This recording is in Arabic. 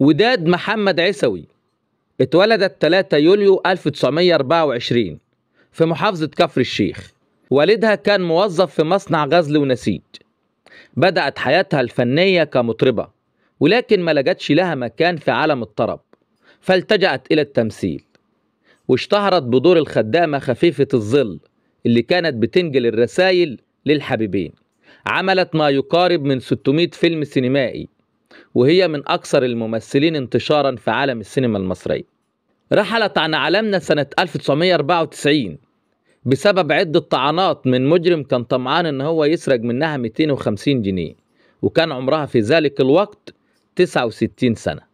وداد محمد عيسوي اتولدت 3 يوليو 1924 في محافظة كفر الشيخ والدها كان موظف في مصنع غزل ونسيج بدأت حياتها الفنية كمطربة ولكن ما لجتش لها مكان في عالم الطرب فالتجأت إلى التمثيل واشتهرت بدور الخدامة خفيفة الظل اللي كانت بتنجل الرسائل للحبيبين عملت ما يقارب من 600 فيلم سينمائي وهي من أكثر الممثلين انتشارا في عالم السينما المصرية رحلت عن عالمنا سنة 1994 بسبب عدة طعنات من مجرم كان طمعان إن هو يسرق منها 250 جنيه وكان عمرها في ذلك الوقت 69 سنة